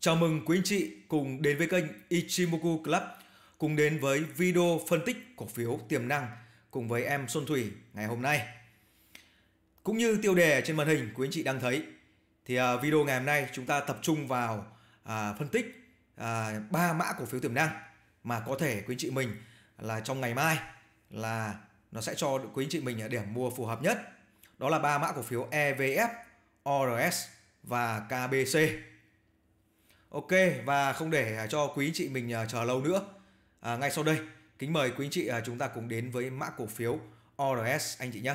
Chào mừng quý anh chị cùng đến với kênh Ichimoku Club cùng đến với video phân tích cổ phiếu tiềm năng cùng với em Xuân Thủy ngày hôm nay. Cũng như tiêu đề trên màn hình quý anh chị đang thấy thì à, video ngày hôm nay chúng ta tập trung vào à, phân tích à, mã cổ phiếu tiềm năng mà có thể quý anh chị mình là trong ngày mai là nó sẽ cho quý anh chị mình điểm mua phù hợp nhất. Đó là ba mã cổ phiếu EVF, ORS và KBC Ok và không để à, cho quý chị mình à, chờ lâu nữa à, ngay sau đây kính mời quý chị à, chúng ta cùng đến với mã cổ phiếu ORS anh chị nhé.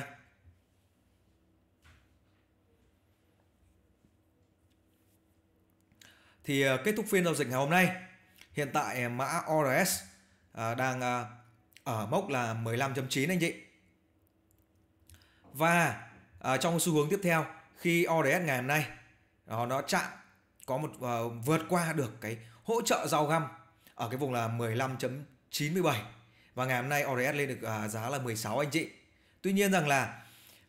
Thì kết thúc phiên giao dịch ngày hôm nay hiện tại mã ORS đang ở mốc là 15.9 anh chị. Và trong xu hướng tiếp theo khi ORS ngày hôm nay nó chạm có một uh, vượt qua được cái hỗ trợ rau găm ở cái vùng là 15.97 và ngày hôm nay ORS lên được uh, giá là 16 anh chị. Tuy nhiên rằng là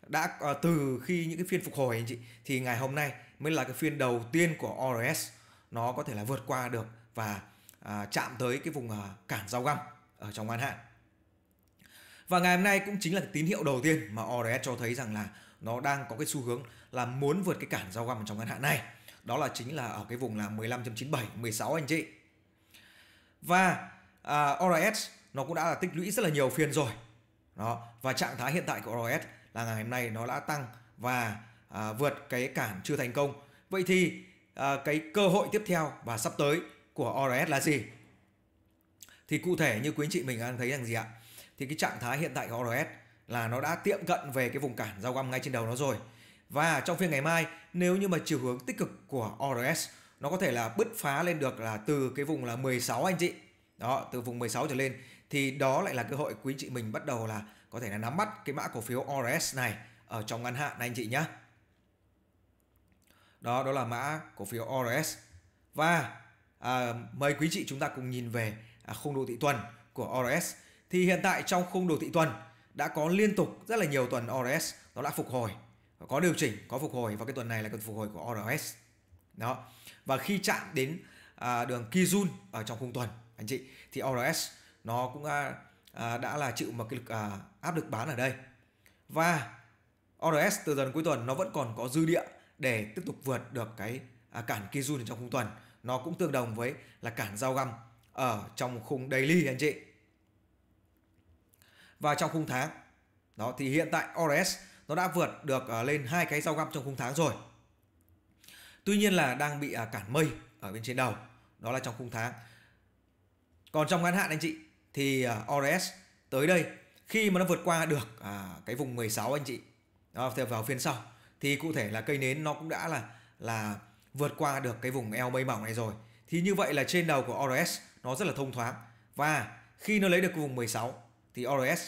đã uh, từ khi những cái phiên phục hồi anh chị thì ngày hôm nay mới là cái phiên đầu tiên của ORS nó có thể là vượt qua được và uh, chạm tới cái vùng uh, cản rau găm ở trong ngắn hạn. Và ngày hôm nay cũng chính là cái tín hiệu đầu tiên mà ORS cho thấy rằng là nó đang có cái xu hướng là muốn vượt cái cản rau găm ở trong ngắn hạn này đó là chính là ở cái vùng là 15.97 16 anh chị và à, RS nó cũng đã là tích lũy rất là nhiều phiên rồi đó và trạng thái hiện tại của RS là ngày hôm nay nó đã tăng và à, vượt cái cản chưa thành công vậy thì à, cái cơ hội tiếp theo và sắp tới của RS là gì thì cụ thể như quý anh chị mình đang thấy rằng gì ạ thì cái trạng thái hiện tại của RS là nó đã tiệm cận về cái vùng cản giao găm ngay trên đầu nó rồi và trong phiên ngày mai nếu như mà chiều hướng tích cực của ORS nó có thể là bứt phá lên được là từ cái vùng là 16 anh chị. Đó, từ vùng 16 trở lên thì đó lại là cơ hội quý chị mình bắt đầu là có thể là nắm bắt cái mã cổ phiếu ORS này ở trong ngắn hạn này anh chị nhá. Đó đó là mã cổ phiếu ORS. Và à, mời quý chị chúng ta cùng nhìn về à, khung đồ thị tuần của ORS. Thì hiện tại trong khung đồ thị tuần đã có liên tục rất là nhiều tuần ORS nó đã phục hồi có điều chỉnh có phục hồi và cái tuần này là cái phục hồi của ORS đó và khi chạm đến à, đường Kijun ở trong khung tuần anh chị thì ORS nó cũng à, à, đã là chịu một cái lực à, áp lực bán ở đây và ORS từ dần cuối tuần nó vẫn còn có dư địa để tiếp tục vượt được cái à, cản Kijun trong khung tuần nó cũng tương đồng với là cản giao găm ở trong khung daily anh chị và trong khung tháng đó thì hiện tại ORS nó đã vượt được ờ, lên hai cái giao găm trong khung tháng rồi tuy nhiên là đang bị à, cản mây ở bên trên đầu đó là trong khung tháng còn trong ngắn hạn anh chị thì à, ORS tới đây khi mà nó vượt qua được à, cái vùng 16 anh chị đó, vào phiên sau thì cụ thể là cây nến nó cũng đã là là vượt qua được cái vùng eo mây mỏng này rồi thì như vậy là trên đầu của ORS nó rất là thông thoáng và khi nó lấy được cái vùng 16 thì ORS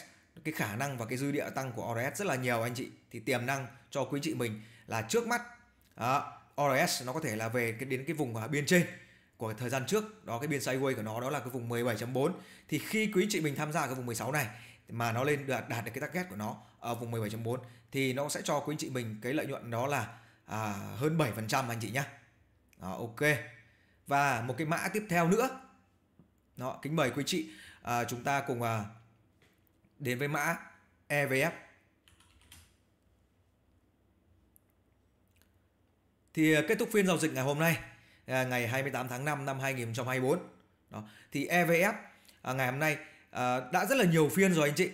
cái khả năng và cái dư địa tăng của ORS rất là nhiều anh chị thì tiềm năng cho quý chị mình là trước mắt đó, ORS nó có thể là về cái đến cái vùng à, biên trên của thời gian trước đó cái biên sideways của nó đó là cái vùng 17.4 thì khi quý chị mình tham gia cái vùng 16 này mà nó lên đạt, đạt được cái target của nó ở vùng 17.4 thì nó sẽ cho quý chị mình cái lợi nhuận đó là à, hơn 7% anh chị nhá. Đó, ok. Và một cái mã tiếp theo nữa. Đó, kính mời quý chị à, chúng ta cùng à, đến với mã EVF. Thì ờ, kết thúc phiên giao dịch ngày hôm nay à, ngày 28 tháng 5 năm 2024. Đó. Thì EVF à, ngày hôm nay à, đã rất là nhiều phiên rồi anh chị.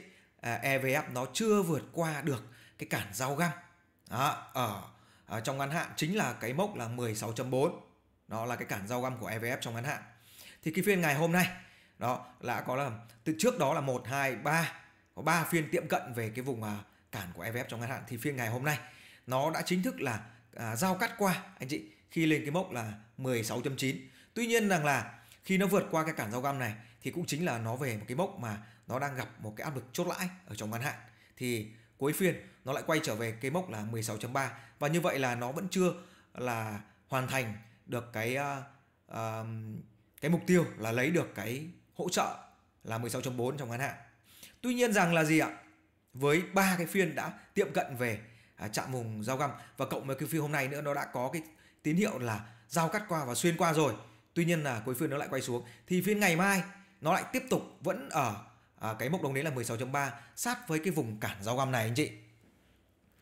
EVF nó chưa vượt qua được cái cản giao găng Đó, ở, trong ngắn hạn chính là cái mốc là 16.4. Đó là cái cản giao găng của EVF trong ngắn hạn. Thì cái phiên ngày hôm nay đó đã có là từ trước đó là 1 2 3 có 3 phiên tiệm cận về cái vùng à, cản của EVF trong ngắn hạn thì phiên ngày hôm nay nó đã chính thức là à, giao cắt qua anh chị khi lên cái mốc là 16.9 tuy nhiên rằng là khi nó vượt qua cái cản giao găm này thì cũng chính là nó về một cái mốc mà nó đang gặp một cái áp lực chốt lãi ở trong ngắn hạn thì cuối phiên nó lại quay trở về cái mốc là 16.3 và như vậy là nó vẫn chưa là hoàn thành được cái uh, uh, cái mục tiêu là lấy được cái hỗ trợ là 16.4 trong ngắn hạn Tuy nhiên rằng là gì ạ? Với ba cái phiên đã tiệm cận về à, chạm vùng giao găm và cộng với cái phiên hôm nay nữa nó đã có cái tín hiệu là giao cắt qua và xuyên qua rồi. Tuy nhiên là cuối phiên nó lại quay xuống thì phiên ngày mai nó lại tiếp tục vẫn ở à, cái mốc đồng đấy là 16.3 sát với cái vùng cản giao găm này anh chị.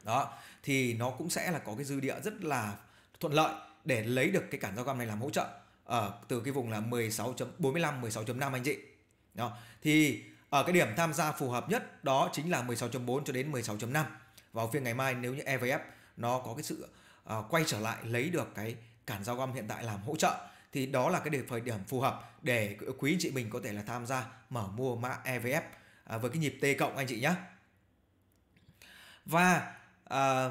Đó, thì nó cũng sẽ là có cái dư địa rất là thuận lợi để lấy được cái cản giao găm này làm hỗ trợ ở ờ, từ cái vùng là 16.45 16.5 anh chị. Đó, thì ở cái điểm tham gia phù hợp nhất đó chính là 16.4 cho đến 16.5. Vào phiên ngày mai nếu như EVF nó có cái sự uh, quay trở lại lấy được cái cản giao găm hiện tại làm hỗ trợ thì đó là cái điểm thời điểm phù hợp để quý chị mình có thể là tham gia mở mua mã EVF à, với cái nhịp T cộng anh chị nhé. Và à,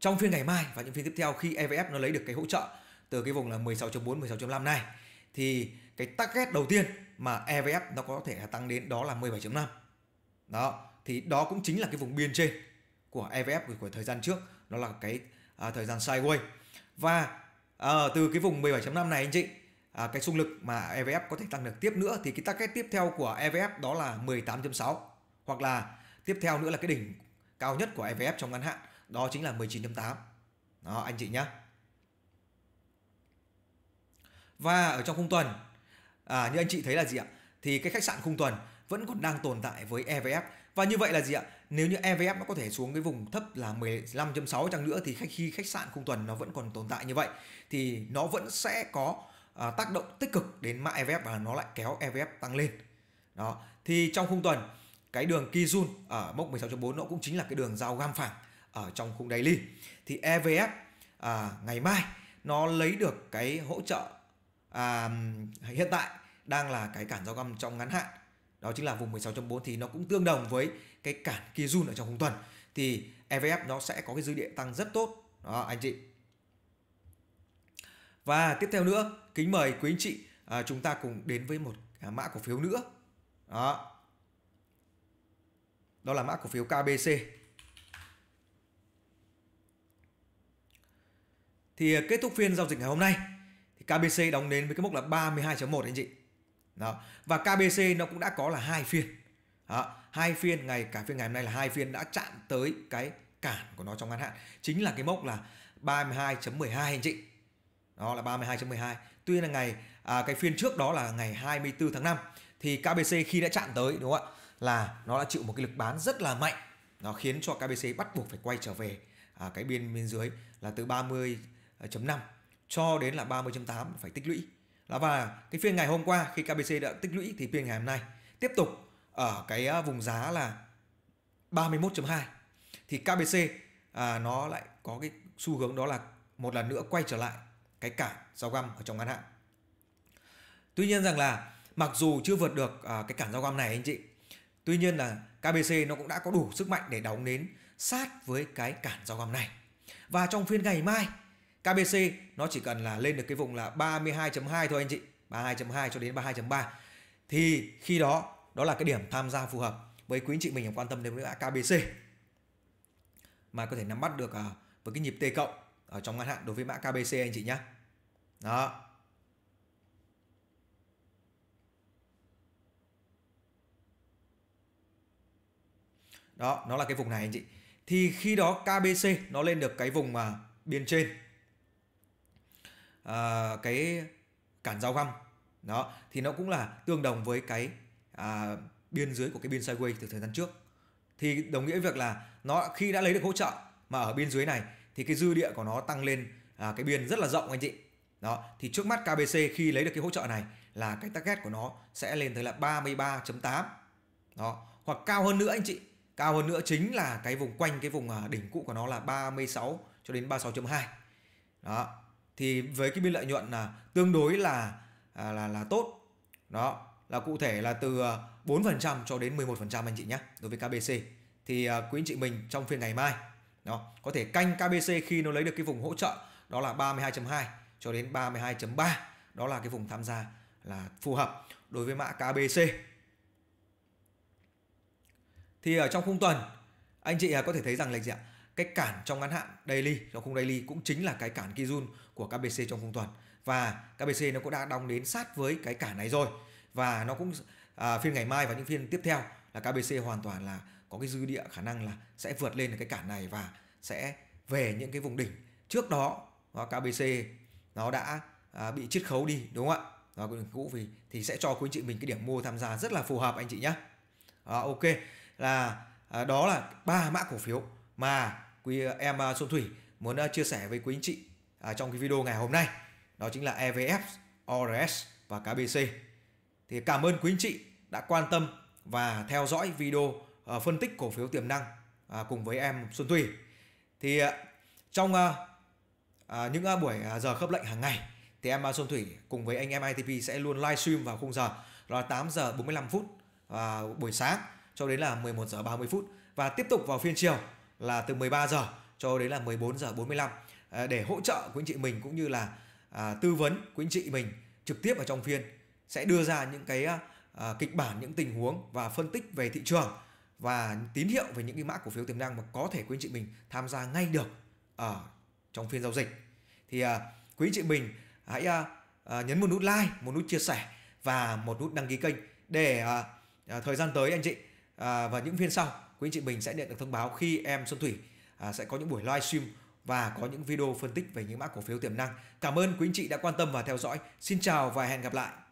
trong phiên ngày mai và những phiên tiếp theo khi EVF nó lấy được cái hỗ trợ từ cái vùng là 16.4 16.5 này thì cái target đầu tiên mà EVF nó có thể tăng đến đó là 17.5 đó thì đó cũng chính là cái vùng biên trên của EVF của thời gian trước nó là cái à, thời gian sideways và à, từ cái vùng 17.5 này anh chị à, cái xung lực mà EVF có thể tăng được tiếp nữa thì cái target tiếp theo của EVF đó là 18.6 hoặc là tiếp theo nữa là cái đỉnh cao nhất của EVF trong ngắn hạn đó chính là 19.8 đó anh chị nhé và ở trong khung tuần à, như anh chị thấy là gì ạ thì cái khách sạn khung tuần vẫn còn đang tồn tại với EVF và như vậy là gì ạ nếu như EVF nó có thể xuống cái vùng thấp là 15.6 chẳng nữa thì khi khách sạn khung tuần nó vẫn còn tồn tại như vậy thì nó vẫn sẽ có à, tác động tích cực đến mã EVF và nó lại kéo EVF tăng lên đó thì trong khung tuần cái đường Kijun ở mốc 16.4 nó cũng chính là cái đường giao gam phẳng ở trong khung daily thì EVF à, ngày mai nó lấy được cái hỗ trợ à, hiện tại đang là cái cản giao găm trong ngắn hạn đó chính là vùng 16.4 thì nó cũng tương đồng với cái cản kia Kijun ở trong khung tuần thì EVF nó sẽ có cái dư địa tăng rất tốt đó anh chị và tiếp theo nữa kính mời quý anh chị à, chúng ta cùng đến với một à, mã cổ phiếu nữa đó đó là mã cổ phiếu KBC thì kết thúc phiên giao dịch ngày hôm nay KBC đóng đến với cái mốc là 32.1 anh chị đó. và KBC nó cũng đã có là hai phiên đó. hai phiên ngày cả phiên ngày hôm nay là hai phiên đã chạm tới cái cản của nó trong ngắn hạn chính là cái mốc là 32.12 anh chị đó là 32.12 tuy là ngày à, cái phiên trước đó là ngày 24 tháng 5 thì KBC khi đã chạm tới đúng không ạ là nó đã chịu một cái lực bán rất là mạnh nó khiến cho KBC bắt buộc phải quay trở về à, cái biên bên dưới là từ 30.5 cho đến là 30.8 phải tích lũy đó và cái phiên ngày hôm qua khi KBC đã tích lũy thì phiên ngày hôm nay tiếp tục ở cái à, vùng giá là 31.2 thì KBC à, nó lại có cái xu hướng đó là một lần nữa quay trở lại cái cản 6 găm ở trong ngắn hạn tuy nhiên rằng là mặc dù chưa vượt được à, cái cản giao găm này anh chị tuy nhiên là KBC nó cũng đã có đủ sức mạnh để đóng nến sát với cái cản giao găm này và trong phiên ngày mai KBC nó chỉ cần là lên được cái vùng là 32.2 thôi anh chị 32.2 cho đến 32.3 thì khi đó đó là cái điểm tham gia phù hợp với quý anh chị mình quan tâm đến mã KBC mà có thể nắm bắt được à, với cái nhịp T cộng ở trong ngắn hạn đối với mã KBC anh chị nhé đó đó nó là cái vùng này anh chị thì khi đó KBC nó lên được cái vùng mà biên trên uh, cái cản giao găm đó thì nó cũng là tương đồng với cái uh, biên dưới của cái biên sideways từ thời gian trước thì đồng nghĩa việc là nó khi đã lấy được hỗ trợ mà ở biên dưới này thì cái dư địa của nó tăng lên à, cái biên rất là rộng anh chị đó thì trước mắt KBC khi lấy được cái hỗ trợ này là cái target của nó sẽ lên tới là 33.8 đó hoặc cao hơn nữa anh chị cao hơn nữa chính là cái vùng quanh cái vùng à, đỉnh cũ của nó là 36 cho đến 36.2 đó thì với cái biên lợi nhuận là tương đối là là là, là tốt đó là cụ thể là từ 4% à, cho đến 11% anh chị nhé đối với KBC thì à, quý anh chị mình trong phiên ngày mai đó có thể canh KBC khi nó lấy được cái vùng hỗ trợ đó là 32.2 cho đến 32.3 đó là cái vùng tham gia là phù hợp đối với mã KBC thì ở trong khung tuần anh chị à, có thể thấy rằng là gì ạ cái cản trong ngắn hạn daily trong khung daily cũng chính là cái cản Kijun của KBC trong khung tuần và KBC nó cũng đã đóng đến sát với cái cản này rồi và nó cũng à, phiên ngày mai và những phiên tiếp theo là KBC hoàn toàn là có cái dư địa khả năng là sẽ vượt lên cái cản này và sẽ về những cái vùng đỉnh trước đó à, KBC nó đã à, bị chiết khấu đi đúng không ạ đó cũng vì thì sẽ cho quý anh chị mình cái điểm mua tham gia rất là phù hợp anh chị nhé à, ok là à, đó là ba mã cổ phiếu mà quý ờ, em ờ, Xuân Thủy muốn ờ, chia sẻ với quý anh chị à, trong cái video ngày hôm nay đó chính là EVF, ORS và KBC. Thì cảm ơn quý anh chị đã quan tâm và theo dõi video phân tích cổ phiếu tiềm năng à, cùng với em Xuân Thủy. Thì trong à, những buổi giờ khớp lệnh hàng ngày thì em Xuân Thủy cùng với anh em ITP sẽ luôn livestream vào khung giờ là 8 giờ 45 phút và buổi sáng cho đến là 11 giờ 30 phút và tiếp tục vào phiên chiều là từ 13 giờ cho đến là 14 giờ 45 à, để hỗ trợ quý anh chị mình cũng như là à, tư vấn quý anh chị mình trực tiếp ở trong phiên sẽ đưa ra những cái à, à, kịch bản những tình huống và phân tích về thị trường và tín hiệu về những cái mã cổ phiếu tiềm năng mà có thể quý anh chị mình tham gia ngay được ở trong phiên giao dịch thì à, quý anh chị mình hãy à, à nhấn một nút like một nút chia sẻ và một nút đăng ký kênh để à, à, thời gian tới anh chị à, và những phiên sau quý anh chị mình sẽ nhận được thông báo khi em Xuân Thủy à, sẽ có những buổi livestream và có những video phân tích về những mã cổ phiếu tiềm năng. Cảm ơn quý anh chị đã quan tâm và theo dõi. Xin chào và hẹn gặp lại.